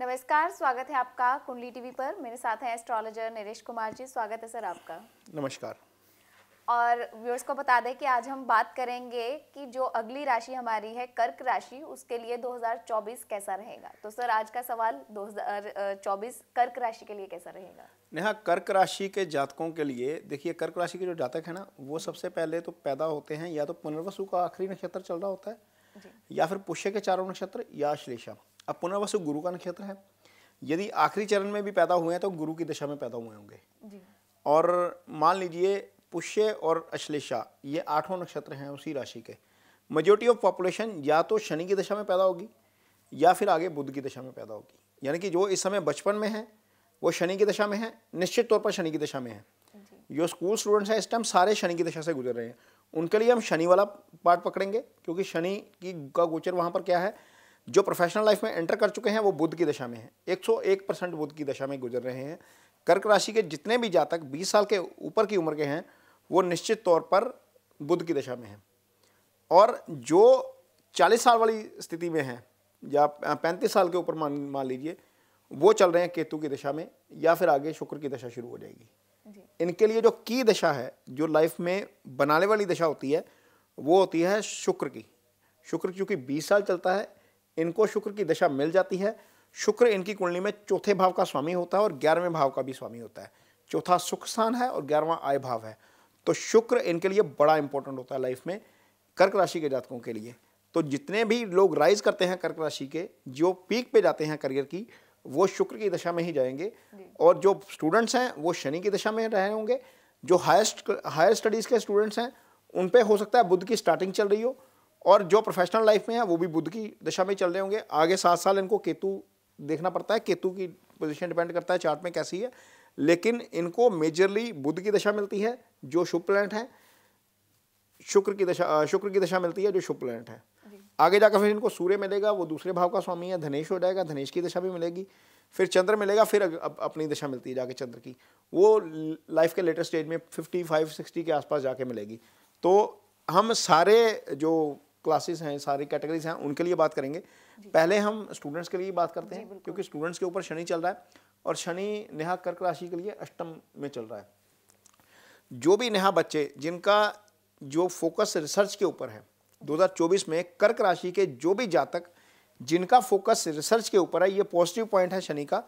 नमस्कार स्वागत है आपका कुंडली टीवी पर मेरे साथ हैं एस्ट्रोलॉजर नरेश कुमार जी स्वागत है सर आपका नमस्कार और व्यूअर्स को बता दें कि आज हम बात करेंगे कि जो अगली राशि हमारी है कर्क राशि उसके लिए 2024 कैसा रहेगा तो सर आज का सवाल 2024 कर्क राशि के लिए कैसा रहेगा नेहा कर्क राशि के जातकों के लिए देखिए कर्क राशि के जो जातक है ना वो सबसे पहले तो पैदा होते हैं या तो पुनर्वसु का आखिरी नक्षत्र चल रहा होता है या फिर पुष्य के चारों नक्षत्र या श्लेषा अब पुनर्वसु गुरु का नक्षत्र है यदि आखिरी चरण में भी पैदा हुए हैं तो गुरु की दशा में पैदा हुए होंगे और मान लीजिए पुष्य और अश्लेषा ये आठों नक्षत्र हैं उसी राशि के मेजोरिटी ऑफ पॉपुलेशन या तो शनि की दशा में पैदा होगी या फिर आगे बुद्ध की दशा में पैदा होगी यानी कि जो इस समय बचपन में है वो शनि की दशा में है निश्चित तौर पर शनि की दशा में है जो स्कूल स्टूडेंट्स हैं इस टाइम सारे शनि की दशा से गुजर रहे हैं उनके लिए हम शनि वाला पार्ट पकड़ेंगे क्योंकि शनि की का गोचर वहाँ पर क्या है जो प्रोफेशनल लाइफ में एंटर कर चुके हैं वो बुद्ध की दशा में हैं 101 परसेंट बुद्ध की दशा में गुजर रहे हैं कर्क राशि के जितने भी जातक 20 साल के ऊपर की उम्र के हैं वो निश्चित तौर पर बुद्ध की दशा में हैं और जो 40 साल वाली स्थिति में हैं या 35 साल के ऊपर मान मान लीजिए वो चल रहे हैं केतु की दशा में या फिर आगे शुक्र की दशा शुरू हो जाएगी इनके लिए जो की दशा है जो लाइफ में बनाने वाली दशा होती है वो होती है शुक्र की शुक्र क्योंकि 20 साल चलता है इनको शुक्र की दशा मिल जाती है शुक्र इनकी कुंडली में चौथे भाव का स्वामी होता है और ग्यारहवें भाव का भी स्वामी होता है चौथा सुख स्थान है और ग्यारहवा आय भाव है तो शुक्र इनके लिए बड़ा इंपॉर्टेंट होता है लाइफ में कर्क राशि के जातकों के लिए तो जितने भी लोग राइज करते हैं कर्क राशि के जो पीक पे जाते हैं करियर की वो शुक्र की दशा में ही जाएंगे और जो स्टूडेंट्स हैं वो शनि की दशा में रह होंगे जो हायर हायर स्टडीज़ के स्टूडेंट्स हैं उन पर हो सकता है बुद्ध की स्टार्टिंग चल रही हो और जो प्रोफेशनल लाइफ में है वो भी बुद्ध की दशा में चल रहे होंगे आगे सात साल इनको केतु देखना पड़ता है केतु की पोजिशन डिपेंड करता है चार्ट में कैसी है लेकिन इनको मेजरली बुद्ध की दशा मिलती है जो शुभ प्लैनेट है शुक्र की दशा शुक्र की दशा मिलती है जो शुभ प्लैनेट है आगे जाकर फिर इनको सूर्य मिलेगा वो दूसरे भाव का स्वामी है धनेश हो जाएगा धनेश की दशा भी मिलेगी फिर चंद्र मिलेगा फिर अप, अपनी दशा मिलती है जाके चंद्र की वो लाइफ के लेटेस्ट स्टेज में फिफ्टी फाइव सिक्सटी के आसपास जाके मिलेगी तो हम सारे जो क्लासेस हैं सारी कैटेगरीज हैं उनके लिए बात करेंगे पहले हम स्टूडेंट्स के लिए बात करते हैं क्योंकि स्टूडेंट्स के ऊपर शनि चल रहा है और शनि नेहा कर्क राशि के लिए अष्टम में चल रहा है जो भी नेहा बच्चे जिनका जो फोकस रिसर्च के ऊपर है 2024 में कर्क राशि के जो भी जातक जिनका फोकस रिसर्च के ऊपर है ये पॉजिटिव पॉइंट है शनि का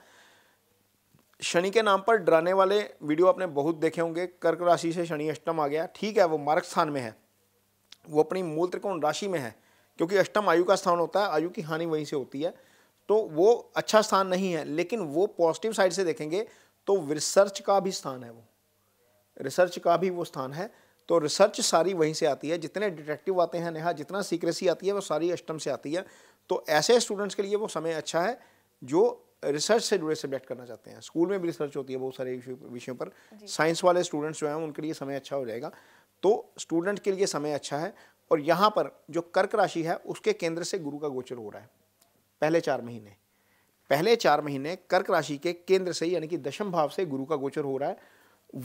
शनि के नाम पर डराने वाले वीडियो आपने बहुत देखे होंगे कर्क राशि से शनि अष्टम आ गया ठीक है वो मार्ग स्थान में है वो अपनी मूल त्रिकोण राशि में है क्योंकि अष्टम आयु का स्थान होता है आयु की हानि वहीं से होती है तो वो अच्छा स्थान नहीं है लेकिन वो पॉजिटिव साइड से देखेंगे तो रिसर्च का भी स्थान है वो रिसर्च का भी वो स्थान है तो रिसर्च सारी वहीं से आती है जितने डिटेक्टिव आते हैं नेहा जितना सीक्रेसी आती है वो सारी अष्टम से आती है तो ऐसे स्टूडेंट्स के लिए वो समय अच्छा है जो रिसर्च से जुड़े सब्जेक्ट करना चाहते हैं स्कूल में भी रिसर्च होती है बहुत सारे विषयों पर साइंस वाले स्टूडेंट्स जो हैं उनके लिए समय अच्छा हो जाएगा तो स्टूडेंट के लिए समय अच्छा है और यहाँ पर जो कर्क राशि है उसके केंद्र से गुरु का गोचर हो रहा है पहले चार महीने पहले चार महीने कर्क राशि के केंद्र से यानी कि दशम भाव से गुरु का गोचर हो रहा है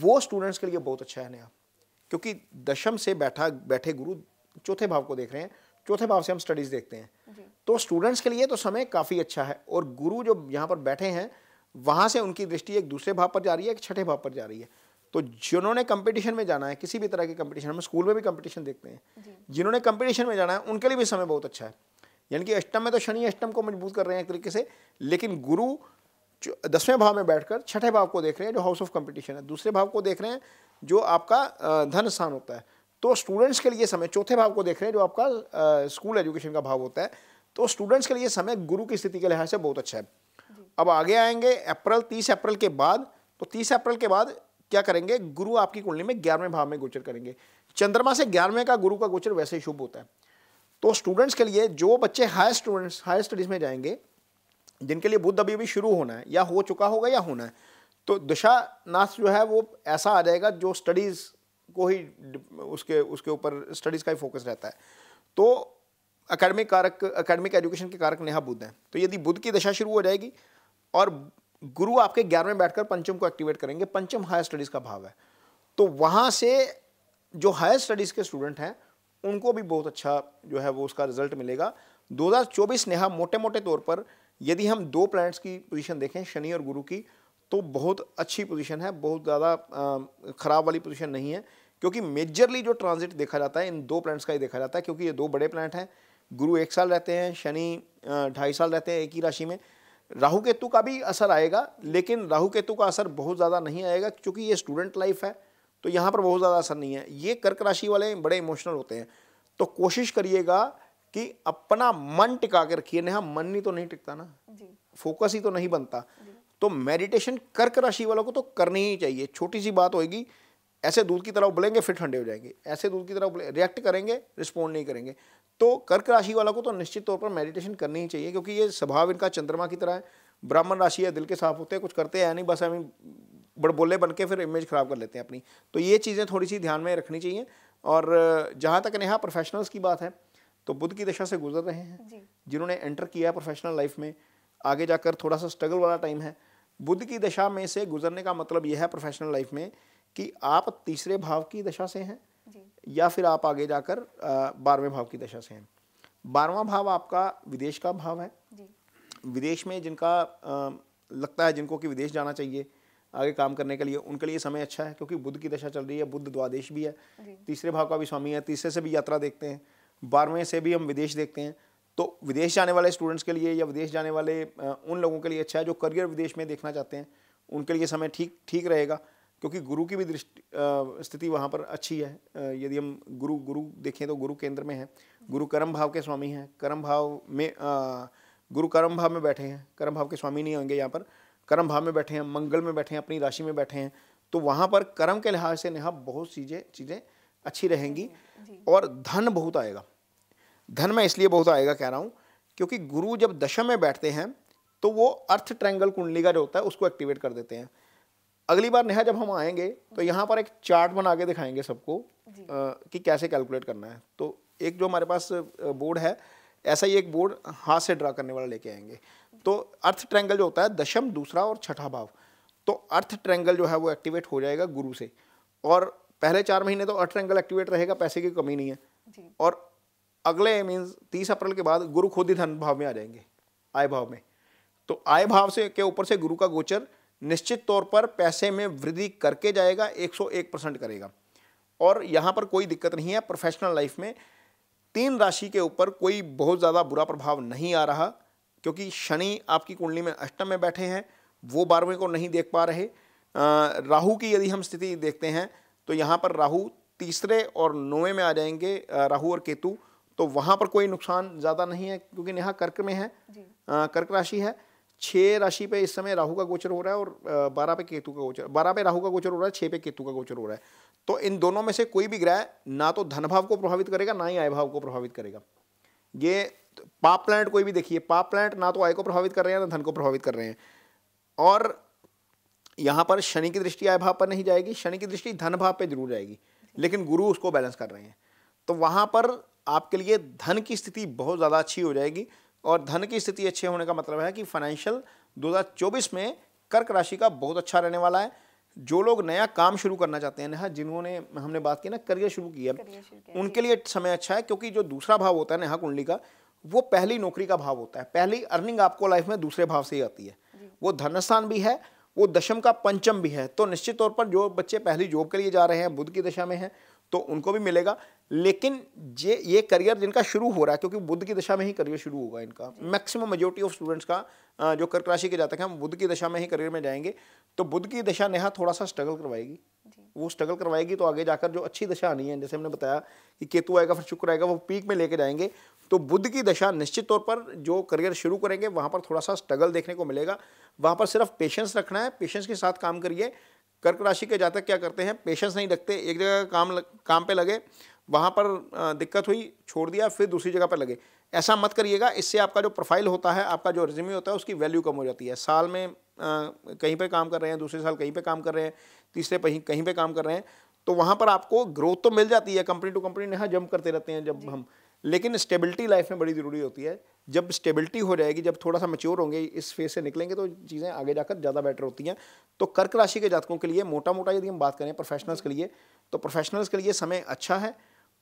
वो स्टूडेंट्स के लिए बहुत अच्छा है नया क्योंकि दशम से बैठा बैठे गुरु चौथे भाव को देख रहे हैं चौथे भाव से हम स्टडीज देखते हैं तो स्टूडेंट्स के लिए तो समय काफ़ी अच्छा है और गुरु जो यहाँ पर बैठे हैं वहाँ से उनकी दृष्टि एक दूसरे भाव पर जा रही है एक छठे भाव पर जा रही है तो जिन्होंने कंपटीशन में जाना है किसी भी तरह के कंपटीशन हम स्कूल में भी कंपटीशन देखते हैं जिन्होंने कंपटीशन में जाना है उनके लिए भी समय बहुत अच्छा है यानी कि अष्टम में तो शनि अष्टम को मजबूत कर रहे हैं एक तरीके से लेकिन गुरु दसवें भाव में बैठकर छठे भाव को देख रहे हैं जो हाउस ऑफ कंपटीशन है दूसरे भाव को देख रहे हैं जो आपका धन स्थान होता है तो स्टूडेंट्स के लिए समय चौथे भाव को देख रहे हैं जो आपका स्कूल एजुकेशन का भाव होता है तो स्टूडेंट्स के लिए समय गुरु की स्थिति के लिहाज से बहुत अच्छा है अब आगे आएंगे अप्रैल तीस अप्रैल के बाद तो तीस अप्रैल के बाद क्या करेंगे गुरु आपकी कुंडली में ग्यारहवें भाव में गोचर करेंगे चंद्रमा से ग्यारहवें का गुरु का गोचर वैसे ही शुभ होता है तो स्टूडेंट्स के लिए जो बच्चे हायर स्टूडेंट्स हायर स्टडीज़ में जाएंगे जिनके लिए बुद्ध अभी अभी शुरू होना है या हो चुका होगा या होना है तो नाश जो है वो ऐसा आ जाएगा जो स्टडीज़ को ही उसके उसके ऊपर स्टडीज़ का ही फोकस रहता है तो अकेडमिक कारक अकेडमिक एजुकेशन के कारक नेहा बुद्ध हैं तो यदि बुद्ध की दशा शुरू हो जाएगी और गुरु आपके ग्यारह में बैठकर पंचम को एक्टिवेट करेंगे पंचम हायर स्टडीज़ का भाव है तो वहाँ से जो हायर स्टडीज़ के स्टूडेंट हैं उनको भी बहुत अच्छा जो है वो उसका रिजल्ट मिलेगा 2024 नेहा मोटे मोटे तौर पर यदि हम दो प्लैनेट्स की पोजीशन देखें शनि और गुरु की तो बहुत अच्छी पोजीशन है बहुत ज़्यादा ख़राब वाली पोजीशन नहीं है क्योंकि मेजरली जो ट्रांजिट देखा जाता है इन दो प्लैनेट्स का ही देखा जाता है क्योंकि ये दो बड़े प्लैनेट हैं गुरु एक साल रहते हैं शनि ढाई साल रहते हैं एक ही राशि में राहु केतु का भी असर आएगा लेकिन राहु केतु का असर बहुत ज़्यादा नहीं आएगा क्योंकि ये स्टूडेंट लाइफ है तो यहाँ पर बहुत ज़्यादा असर नहीं है ये कर्क राशि वाले बड़े इमोशनल होते हैं तो कोशिश करिएगा कि अपना मन टिका के रखिए नेहा मन ही तो नहीं टिकता ना फोकस ही तो नहीं बनता तो मेडिटेशन कर्क राशि वालों को तो करनी ही चाहिए छोटी सी बात होगी ऐसे दूध की तरह उबलेंगे फिर ठंडे हो जाएंगे ऐसे दूध की तरह उबले रिएक्ट करेंगे रिस्पॉन्ड नहीं करेंगे तो कर्क राशि वालों को तो निश्चित तौर पर मेडिटेशन करनी ही चाहिए क्योंकि ये स्वभाव इनका चंद्रमा की तरह है ब्राह्मण राशि है दिल के साफ होते हैं कुछ करते हैं नहीं बस हमें बड़बोले बन के फिर इमेज ख़राब कर लेते हैं अपनी तो ये चीज़ें थोड़ी सी ध्यान में रखनी चाहिए और जहाँ तक नेहा प्रोफेशनल्स की बात है तो बुद्ध की दशा से गुजर रहे हैं जिन्होंने एंटर किया है प्रोफेशनल लाइफ में आगे जाकर थोड़ा सा स्ट्रगल वाला टाइम है बुद्ध की दशा में से गुजरने का मतलब यह है प्रोफेशनल लाइफ में कि आप तीसरे भाव की दशा से हैं या फिर आप आगे जाकर बारहवें भाव की दशा से हैं बारवा भाव आपका विदेश का भाव है विदेश में जिनका लगता है जिनको कि विदेश जाना चाहिए आगे काम करने के लिए उनके लिए समय अच्छा है क्योंकि बुद्ध की दशा चल रही है बुद्ध द्वादेश भी है तीसरे भाव का भी स्वामी है तीसरे से भी यात्रा देखते हैं बारहवें से भी हम विदेश देखते हैं तो विदेश जाने वाले स्टूडेंट्स के लिए या विदेश जाने वाले उन लोगों के लिए अच्छा है जो करियर विदेश में देखना चाहते हैं उनके लिए समय ठीक ठीक रहेगा क्योंकि गुरु की भी दृष्टि स्थिति वहाँ पर अच्छी है यदि हम गुरु गुरु देखें तो गुरु केंद्र में है गुरु कर्म भाव के स्वामी हैं कर्म भाव में गुरु कर्म भाव में बैठे हैं कर्म भाव के स्वामी नहीं होंगे यहाँ पर कर्म भाव में बैठे हैं मंगल में बैठे हैं अपनी राशि में बैठे हैं तो वहाँ पर कर्म के लिहाज से नेहा बहुत चीज़ें चीज़ें अच्छी रहेंगी और धन बहुत आएगा धन में इसलिए बहुत आएगा कह रहा हूँ क्योंकि गुरु जब दशम में बैठते हैं तो वो अर्थ ट्रैंगल कुंडली का जो होता है उसको एक्टिवेट कर देते हैं अगली बार नेहा जब हम आएंगे तो यहाँ पर एक चार्ट बना के दिखाएंगे सबको कि कैसे कैलकुलेट करना है तो एक जो हमारे पास बोर्ड है ऐसा ही एक बोर्ड हाथ से ड्रा करने वाला लेके आएंगे तो अर्थ ट्रैंगल जो होता है दशम दूसरा और छठा भाव तो अर्थ ट्रैंगल जो है वो एक्टिवेट हो जाएगा गुरु से और पहले चार महीने तो अर्थ ट्रैंगल एक्टिवेट रहेगा पैसे की कमी नहीं है और अगले मीन्स तीस अप्रैल के बाद गुरु खुद ही धन भाव में आ जाएंगे आय भाव में तो आय भाव से के ऊपर से गुरु का गोचर निश्चित तौर पर पैसे में वृद्धि करके जाएगा 101 परसेंट करेगा और यहाँ पर कोई दिक्कत नहीं है प्रोफेशनल लाइफ में तीन राशि के ऊपर कोई बहुत ज़्यादा बुरा प्रभाव नहीं आ रहा क्योंकि शनि आपकी कुंडली में अष्टम में बैठे हैं वो बारहवें को नहीं देख पा रहे राहु की यदि हम स्थिति देखते हैं तो यहाँ पर राहु तीसरे और नौवें में आ जाएंगे राहु और केतु तो वहाँ पर कोई नुकसान ज़्यादा नहीं है क्योंकि यहाँ कर्क में है कर्क राशि है छः राशि पे इस समय राहु का गोचर हो रहा है और बारह पे केतु का गोचर बारह पे राहु का गोचर हो रहा है छः पे केतु का गोचर हो रहा है तो इन दोनों में से कोई भी ग्रह ना तो धन भाव को प्रभावित करेगा ना ही आय भाव को प्रभावित करेगा ये पाप प्लांट कोई भी देखिए पाप प्लांट ना तो आय को प्रभावित कर रहे हैं ना धन को प्रभावित कर रहे हैं और यहाँ पर शनि की दृष्टि आय भाव पर नहीं जाएगी शनि की दृष्टि धन भाव पर जरूर जाएगी लेकिन गुरु उसको बैलेंस कर रहे हैं तो वहाँ पर आपके लिए धन की स्थिति बहुत ज़्यादा अच्छी हो जाएगी और धन की स्थिति अच्छे होने का मतलब है कि फाइनेंशियल 2024 में कर्क राशि का बहुत अच्छा रहने वाला है जो लोग नया काम शुरू करना चाहते हैं नेहा जिन्होंने हमने बात की ना करियर शुरू किया उनके लिए समय अच्छा है क्योंकि जो दूसरा भाव होता है नेहा कुंडली का वो पहली नौकरी का भाव होता है पहली अर्निंग आपको लाइफ में दूसरे भाव से ही आती है वो धनस्थान भी है वो दशम का पंचम भी है तो निश्चित तौर पर जो बच्चे पहली जॉब के लिए जा रहे हैं बुद्ध की दशा में हैं तो उनको भी मिलेगा लेकिन ये ये करियर जिनका शुरू हो रहा है क्योंकि बुद्ध की दशा में ही करियर शुरू होगा इनका मैक्सिमम मेजोरिटी ऑफ स्टूडेंट्स का जो कर्क राशि के जातक हैं बुद्ध की दशा में ही करियर में जाएंगे तो बुद्ध की दशा नेहा थोड़ा सा स्ट्रगल करवाएगी वो स्ट्रगल करवाएगी तो आगे जाकर जो अच्छी दशा आनी है जैसे हमने बताया कि केतु आएगा फिर शुक्र आएगा वो पीक में लेके जाएंगे तो बुद्ध की दशा निश्चित तौर पर जो करियर शुरू करेंगे वहाँ पर थोड़ा सा स्ट्रगल देखने को मिलेगा वहाँ पर सिर्फ पेशेंस रखना है पेशेंस के साथ काम करिए कर्क राशि के जातक क्या करते हैं पेशेंस नहीं रखते एक जगह काम काम पर लगे वहाँ पर दिक्कत हुई छोड़ दिया फिर दूसरी जगह पर लगे ऐसा मत करिएगा इससे आपका जो प्रोफाइल होता है आपका जो रिज्यूमे होता है उसकी वैल्यू कम हो जाती है साल में कहीं पर काम कर रहे हैं दूसरे साल कहीं पर काम कर रहे हैं तीसरे कहीं कहीं पर काम कर रहे हैं तो वहाँ पर आपको ग्रोथ तो मिल जाती है कंपनी टू कंपनी यहाँ जंप करते रहते हैं जब हम लेकिन स्टेबिलिटी लाइफ में बड़ी ज़रूरी होती है जब स्टेबिलिटी हो जाएगी जब थोड़ा सा मच्योर होंगे इस फेज से निकलेंगे तो चीज़ें आगे जाकर ज़्यादा बेटर होती हैं तो कर्क राशि के जातकों के लिए मोटा मोटा यदि हम बात करें प्रोफेशनल्स के लिए तो प्रोफेशनल्स के लिए समय अच्छा है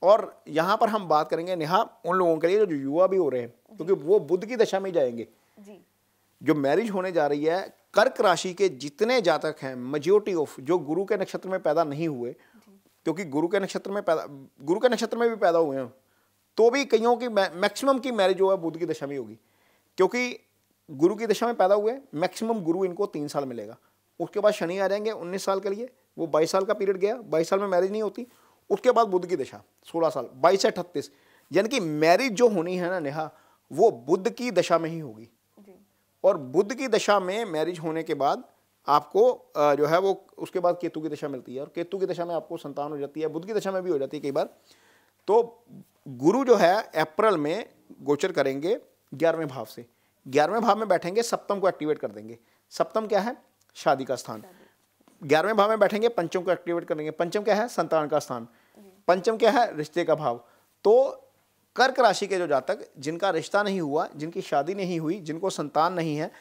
और यहाँ पर हम बात करेंगे नेहा उन लोगों के लिए जो युवा भी हो रहे हैं क्योंकि वो बुद्ध की दशा में जाएंगे जो मैरिज होने जा रही है कर्क राशि के जितने जातक हैं मेजोरिटी ऑफ जो गुरु के नक्षत्र में पैदा नहीं हुए क्योंकि गुरु के नक्षत्र में पैदा गुरु के नक्षत्र में भी पैदा हुए हैं तो भी कईयों की मैक्सिमम की मैरिज जो है बुद्ध की दशा में होगी क्योंकि गुरु की दशा में पैदा हुए मैक्सिमम गुरु इनको तीन साल मिलेगा उसके बाद शनि आ जाएंगे उन्नीस साल के लिए वो बाईस साल का पीरियड गया बाईस साल में मैरिज नहीं होती उसके बाद बुद्ध की दशा सोलह साल बाईस से अठतीस यानी कि मैरिज जो होनी है ना नेहा वो बुद्ध की दशा में ही होगी और बुद्ध की दशा में मैरिज होने के बाद आपको जो है वो उसके बाद केतु की दशा मिलती है और केतु की दशा में आपको संतान हो जाती है बुद्ध की दशा में भी हो जाती है कई बार तो गुरु जो है अप्रैल में गोचर करेंगे ग्यारहवें भाव से ग्यारहवें भाव में बैठेंगे सप्तम को एक्टिवेट कर देंगे सप्तम क्या है शादी का स्थान ग्यारहवें भाव में बैठेंगे पंचम को एक्टिवेट करेंगे पंचम क्या है संतान का स्थान पंचम क्या है रिश्ते का भाव तो कर्क राशि के जो जातक जिनका रिश्ता नहीं हुआ जिनकी शादी नहीं हुई जिनको संतान नहीं है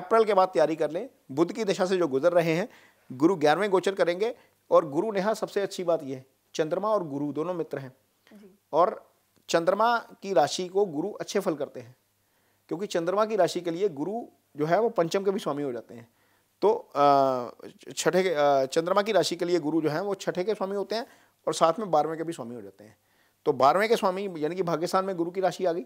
अप्रैल के बाद तैयारी कर लें बुद्ध की दशा से जो गुजर रहे हैं गुरु ग्यारहवें गोचर करेंगे और गुरु नेहा सबसे अच्छी बात यह है चंद्रमा और गुरु दोनों मित्र हैं और चंद्रमा की राशि को गुरु अच्छे फल करते हैं क्योंकि चंद्रमा की राशि के लिए गुरु जो है वो पंचम के भी स्वामी हो जाते हैं तो छठे के चंद्रमा की राशि के लिए गुरु जो हैं वो छठे के स्वामी होते हैं और साथ में बारहवें के भी स्वामी हो जाते हैं तो बारहवें के स्वामी यानी कि भाग्यस्थान में गुरु की राशि आ गई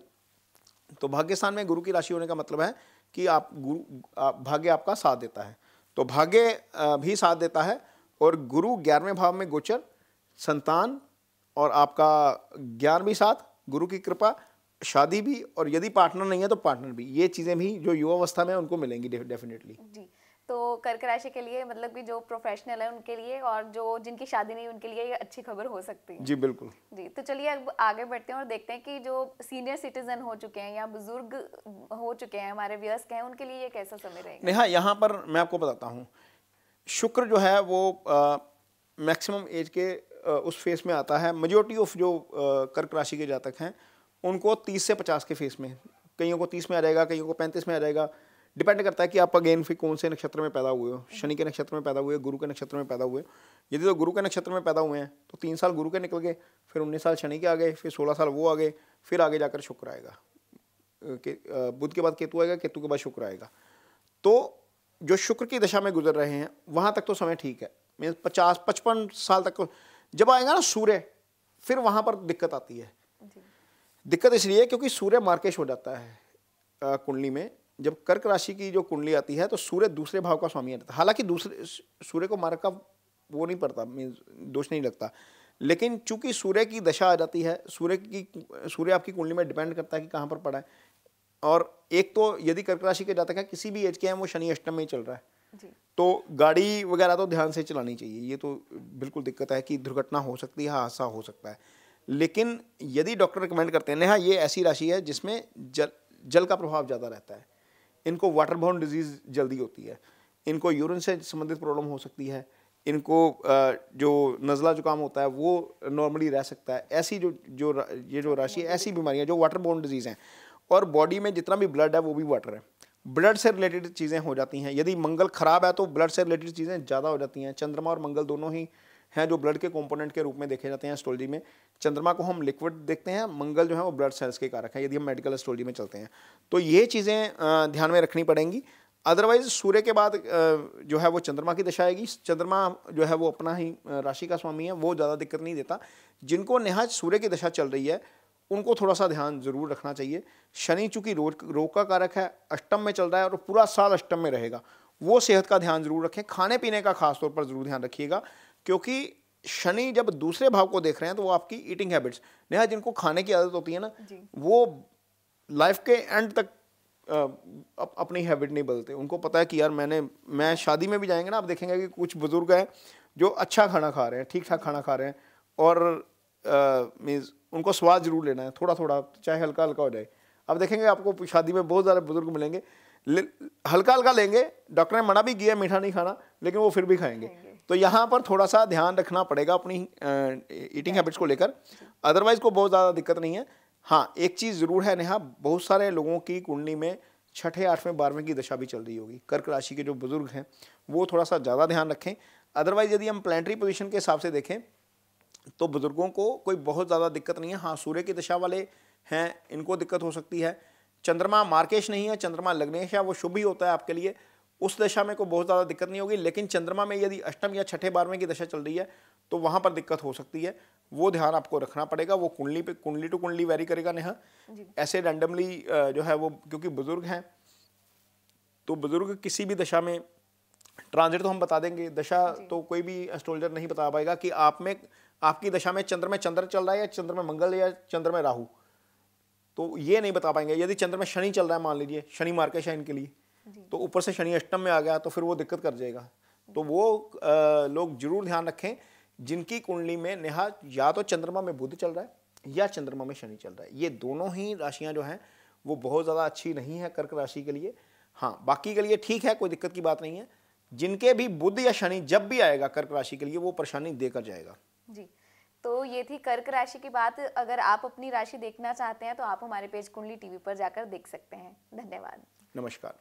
तो भाग्यस्थान में गुरु की राशि होने का मतलब है कि आप गुरु आप भाग्य आपका साथ देता है तो भाग्य भी साथ देता है और गुरु ग्यारहवें भाव में गोचर संतान और आपका ज्ञान भी साथ गुरु की कृपा शादी भी और यदि पार्टनर नहीं है तो पार्टनर भी ये चीज़ें भी जो युवावस्था में उनको मिलेंगी डेफिनेटली जी तो कर्क राशि के लिए मतलब कि जो प्रोफेशनल है उनके लिए और जो जिनकी शादी नहीं उनके लिए ये अच्छी खबर हो सकती है जी बिल्कुल जी तो चलिए अब आगे बढ़ते हैं और देखते हैं कि जो सीनियर सिटीजन हो चुके हैं या बुजुर्ग हो चुके हैं हमारे व्यस्क हैं उनके लिए ये कैसा समय रहेगा नेहा यहाँ पर मैं आपको बताता हूँ शुक्र जो है वो मैक्सिमम एज के आ, उस फेस में आता है मेजोरिटी ऑफ जो कर्क राशि के जातक हैं उनको तीस से पचास के फेस में कईयों को तीस में आ जाएगा कईयों को पैंतीस में आ जाएगा डिपेंड करता है कि आप अगेन फिर कौन से नक्षत्र में पैदा हुए हो शनि के नक्षत्र में पैदा हुए गुरु के नक्षत्र में पैदा हुए यदि तो गुरु के नक्षत्र में पैदा हुए हैं तो तीन साल गुरु के निकल गए फिर उन्नीस साल शनि के आ गए फिर सोलह साल वो आ गए फिर आगे जाकर शुक्र आएगा बुद्ध के बाद केतु आएगा केतु के बाद शुक्र आएगा तो जो शुक्र की दशा में गुजर रहे हैं वहाँ तक तो समय ठीक है मीन पचास पचपन साल तक तो- जब आएगा ना सूर्य फिर वहाँ पर दिक्कत आती है दिक्कत इसलिए क्योंकि सूर्य मार्केश हो जाता है कुंडली में जब कर्क राशि की जो कुंडली आती है तो सूर्य दूसरे भाव का स्वामी रहता है हालांकि दूसरे सूर्य को मार्ग का वो नहीं पड़ता मीन्स दोष नहीं लगता लेकिन चूंकि सूर्य की दशा आ जाती है सूर्य की सूर्य आपकी कुंडली में डिपेंड करता है कि कहाँ पर पड़ा है और एक तो यदि कर्क राशि के जातक है किसी भी एज के हैं वो शनि अष्टम में ही चल रहा है तो गाड़ी वगैरह तो ध्यान से चलानी चाहिए ये तो बिल्कुल दिक्कत है कि दुर्घटना हो सकती है हादसा हो सकता है लेकिन यदि डॉक्टर रिकमेंड करते हैं नेहा ये ऐसी राशि है जिसमें जल जल का प्रभाव ज़्यादा रहता है इनको वाटर बॉर्न डिजीज़ जल्दी होती है इनको यूरिन से संबंधित प्रॉब्लम हो सकती है इनको जो नज़ला जुकाम होता है वो नॉर्मली रह सकता है ऐसी जो जो ये जो राशि है ऐसी बीमारियाँ जो वाटर बोर्न डिजीज़ हैं और बॉडी में जितना भी ब्लड है वो भी वाटर है ब्लड से रिलेटेड चीज़ें हो जाती हैं यदि मंगल ख़राब है तो ब्लड से रिलेटेड चीज़ें ज़्यादा हो जाती हैं चंद्रमा और मंगल दोनों ही हैं जो ब्लड के कंपोनेंट के रूप में देखे जाते हैं एस्ट्रोलॉजी में चंद्रमा को हम लिक्विड देखते हैं मंगल जो है वो ब्लड सेल्स के कारक है यदि हम मेडिकल एस्ट्रोलॉजी में चलते हैं तो ये चीज़ें ध्यान में रखनी पड़ेंगी अदरवाइज सूर्य के बाद जो है वो चंद्रमा की दशा आएगी चंद्रमा जो है वो अपना ही राशि का स्वामी है वो ज़्यादा दिक्कत नहीं देता जिनको नेहाज सूर्य की दशा चल रही है उनको थोड़ा सा ध्यान जरूर रखना चाहिए शनि चूंकि रोग रोग का कारक है अष्टम में चल रहा है और पूरा साल अष्टम में रहेगा वो सेहत का ध्यान जरूर रखें खाने पीने का खास तौर पर जरूर ध्यान रखिएगा क्योंकि शनि जब दूसरे भाव को देख रहे हैं तो वो आपकी ईटिंग हैबिट्स नेहा जिनको खाने की आदत होती है ना वो लाइफ के एंड तक अप, अपनी हैबिट नहीं बदलते उनको पता है कि यार मैंने मैं शादी में भी जाएंगे ना आप देखेंगे कि कुछ बुज़ुर्ग हैं जो अच्छा खाना खा रहे हैं ठीक ठाक खाना खा रहे हैं और मीन्स उनको स्वाद जरूर लेना है थोड़ा थोड़ा चाहे हल्का हल्का हो जाए अब देखेंगे आपको शादी में बहुत ज़्यादा बुज़ुर्ग मिलेंगे हल्का हल्का लेंगे डॉक्टर ने मना भी किया मीठा नहीं खाना लेकिन वो फिर भी खाएंगे तो यहाँ पर थोड़ा सा ध्यान रखना पड़ेगा अपनी ईटिंग हैबिट्स को लेकर अदरवाइज़ को बहुत ज़्यादा दिक्कत नहीं है हाँ एक चीज़ ज़रूर है नेहा बहुत सारे लोगों की कुंडली में छठे आठवें बारहवें की दशा भी चल रही होगी कर्क राशि के जो बुज़ुर्ग हैं वो थोड़ा सा ज़्यादा ध्यान रखें अदरवाइज़ यदि हम प्लानटरी पोजिशन के हिसाब से देखें तो बुज़ुर्गों को कोई बहुत ज़्यादा दिक्कत नहीं है हाँ सूर्य की दशा वाले हैं इनको दिक्कत हो सकती है चंद्रमा मार्केश नहीं है चंद्रमा लग्नेश है वो शुभ ही होता है आपके लिए उस दशा में कोई बहुत ज़्यादा दिक्कत नहीं होगी लेकिन चंद्रमा में यदि अष्टम या छठे बारहवें की दशा चल रही है तो वहाँ पर दिक्कत हो सकती है वो ध्यान आपको रखना पड़ेगा वो कुंडली पे कुंडली टू कुंडली वेरी करेगा नेहा ऐसे रैंडमली जो है वो क्योंकि बुजुर्ग हैं तो बुजुर्ग किसी भी दशा में ट्रांजिट तो हम बता देंगे दशा तो कोई भी एस्ट्रोलॉजर नहीं बता पाएगा कि आप में आपकी दशा में चंद्र में चंद्र चल रहा है या चंद्र में मंगल या चंद्र में राहु तो ये नहीं बता पाएंगे यदि चंद्र में शनि चल रहा है मान लीजिए शनि मार्केश है इनके लिए तो ऊपर से शनि अष्टम में आ गया तो फिर वो दिक्कत कर जाएगा तो वो लोग जरूर ध्यान रखें जिनकी कुंडली में नेहा या तो चंद्रमा में बुध चल रहा है या चंद्रमा में शनि चल रहा है ये दोनों ही राशियां जो हैं वो बहुत ज़्यादा अच्छी नहीं है कर्क राशि के लिए हाँ बाकी के लिए ठीक है कोई दिक्कत की बात नहीं है जिनके भी बुद्ध या शनि जब भी आएगा कर्क राशि के लिए वो परेशानी देकर जाएगा जी तो ये थी कर्क राशि की बात अगर आप अपनी राशि देखना चाहते हैं तो आप हमारे पेज कुंडली टीवी पर जाकर देख सकते हैं धन्यवाद नमस्कार